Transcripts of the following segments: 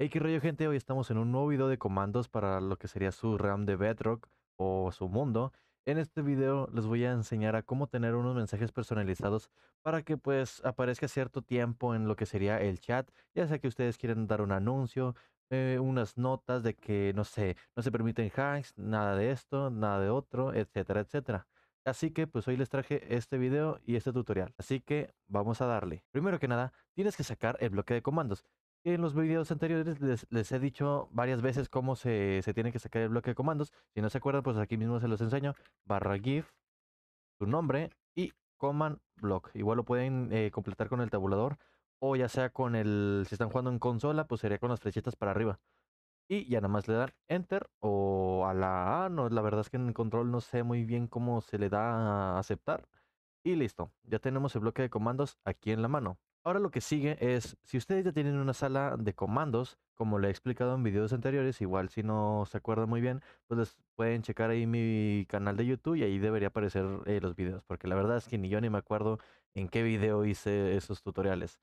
Hey, qué rollo gente, hoy estamos en un nuevo video de comandos para lo que sería su RAM de Bedrock o su mundo. En este video les voy a enseñar a cómo tener unos mensajes personalizados para que pues aparezca cierto tiempo en lo que sería el chat, ya sea que ustedes quieren dar un anuncio, eh, unas notas de que no sé, no se permiten hacks, nada de esto, nada de otro, etcétera, etcétera. Así que pues hoy les traje este video y este tutorial. Así que vamos a darle. Primero que nada, tienes que sacar el bloque de comandos. En los videos anteriores les, he dicho varias veces cómo se, tiene que sacar el bloque de comandos. Si no se acuerdan, pues aquí mismo se los enseño. Barra GIF, su nombre y command block. Igual lo pueden eh, completar con el tabulador o ya sea con el, si están jugando en consola, pues sería con las flechitas para arriba. Y ya nada más le dan enter o a la A, no, la verdad es que en control no sé muy bien cómo se le da a aceptar. Y listo, ya tenemos el bloque de comandos aquí en la mano. Ahora lo que sigue es, si ustedes ya tienen una sala de comandos, como le he explicado en videos anteriores, igual si no se acuerdan muy bien, pues les pueden checar ahí mi canal de YouTube y ahí debería aparecer eh, los videos, porque la verdad es que ni yo ni me acuerdo en qué video hice esos tutoriales.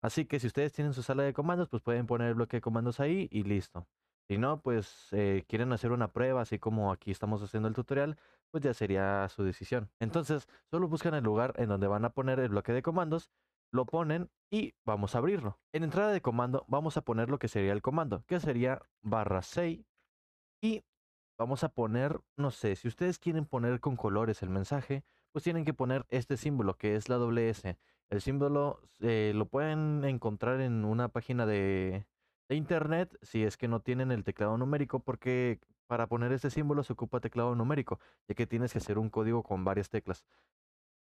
Así que si ustedes tienen su sala de comandos, pues pueden poner el bloque de comandos ahí y listo. Si no, pues eh, quieren hacer una prueba, así como aquí estamos haciendo el tutorial, pues ya sería su decisión. Entonces, solo buscan el lugar en donde van a poner el bloque de comandos lo ponen y vamos a abrirlo. En entrada de comando vamos a poner lo que sería el comando, que sería barra 6 y vamos a poner, no sé, si ustedes quieren poner con colores el mensaje, pues tienen que poner este símbolo que es la doble S. El símbolo lo pueden encontrar en una página de, de internet si es que no tienen el teclado numérico porque para poner este símbolo se ocupa teclado numérico, ya que tienes que hacer un código con varias teclas.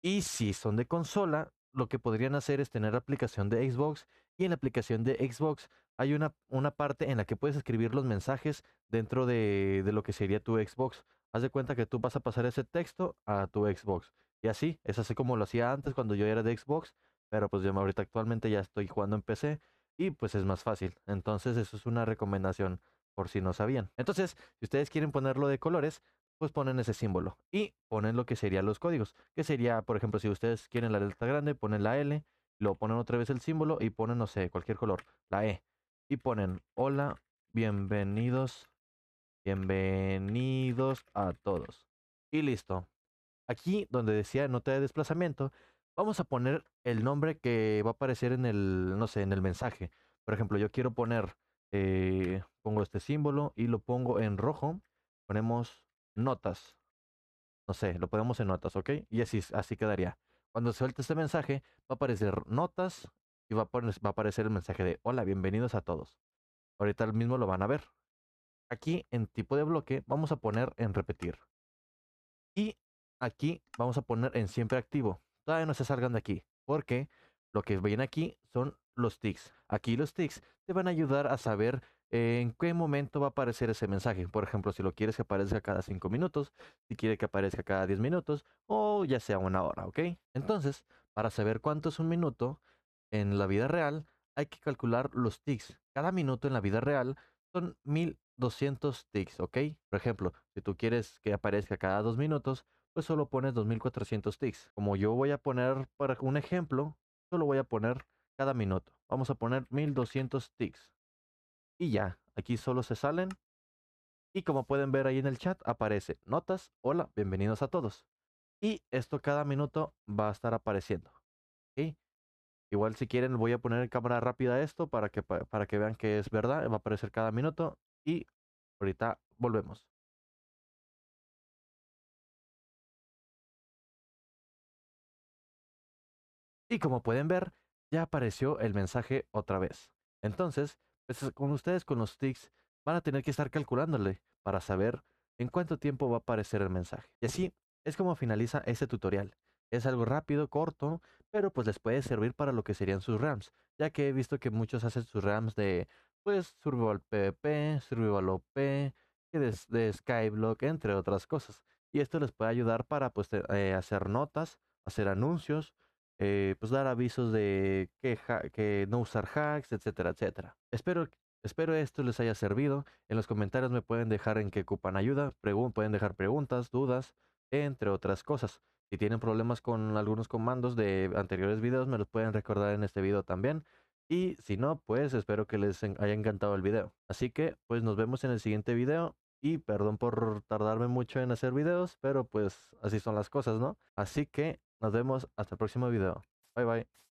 Y si son de consola, lo que podrían hacer es tener la aplicación de Xbox y en la aplicación de Xbox hay una, una parte en la que puedes escribir los mensajes dentro de, de lo que sería tu Xbox. Haz de cuenta que tú vas a pasar ese texto a tu Xbox. Y así, es así como lo hacía antes cuando yo era de Xbox, pero pues yo ahorita actualmente ya estoy jugando en PC y pues es más fácil. Entonces eso es una recomendación por si no sabían. Entonces, si ustedes quieren ponerlo de colores, pues ponen ese símbolo y ponen lo que serían los códigos, que sería, por ejemplo, si ustedes quieren la letra grande, ponen la L, lo ponen otra vez el símbolo y ponen, no sé, cualquier color, la E, y ponen hola, bienvenidos, bienvenidos a todos. Y listo. Aquí donde decía nota de desplazamiento, vamos a poner el nombre que va a aparecer en el, no sé, en el mensaje. Por ejemplo, yo quiero poner, eh, pongo este símbolo y lo pongo en rojo. Ponemos notas. No sé, lo ponemos en notas, ¿ok? Y así, así quedaría. Cuando se suelte este mensaje, va a aparecer notas y va a, va a aparecer el mensaje de hola, bienvenidos a todos. Ahorita mismo lo van a ver. Aquí en tipo de bloque vamos a poner en repetir. Y aquí vamos a poner en siempre activo. Todavía no se salgan de aquí, porque lo que ven aquí son los tics. Aquí los tics te van a ayudar a saber eh, en qué momento va a aparecer ese mensaje. Por ejemplo, si lo quieres que aparezca cada 5 minutos, si quieres que aparezca cada 10 minutos o ya sea una hora, ¿ok? Entonces, para saber cuánto es un minuto en la vida real, hay que calcular los tics. Cada minuto en la vida real son 1200 tics, ¿ok? Por ejemplo, si tú quieres que aparezca cada 2 minutos, pues solo pones 2400 tics. Como yo voy a poner, para un ejemplo, solo voy a poner cada minuto. Vamos a poner 1200 ticks. Y ya, aquí solo se salen. Y como pueden ver ahí en el chat aparece notas, hola, bienvenidos a todos. Y esto cada minuto va a estar apareciendo. y Igual si quieren voy a poner en cámara rápida esto para que, para que vean que es verdad. Va a aparecer cada minuto y ahorita volvemos. Y como pueden ver, ya apareció el mensaje otra vez. Entonces, pues con ustedes con los ticks van a tener que estar calculándole para saber en cuánto tiempo va a aparecer el mensaje. Y así es como finaliza este tutorial. Es algo rápido, corto, pero pues les puede servir para lo que serían sus RAMs, ya que he visto que muchos hacen sus RAMs de pues Survival PvP, Survival OP, de, Skyblock, entre otras cosas. Y esto les puede ayudar para pues, eh, hacer notas, hacer anuncios eh, pues dar avisos de que, no usar hacks, etcétera, etcétera. Espero Espero esto les haya servido. En los comentarios me pueden dejar en qué ocupan ayuda, pueden dejar preguntas, dudas, entre otras cosas. Si tienen problemas con algunos comandos de anteriores videos, me los pueden recordar en este video también. Y si no, pues espero que les haya encantado el video. Así que, pues nos vemos en el siguiente video. Y perdón por tardarme mucho en hacer videos, pero pues así son las cosas, ¿no? Así que nos vemos hasta el próximo video. Bye bye.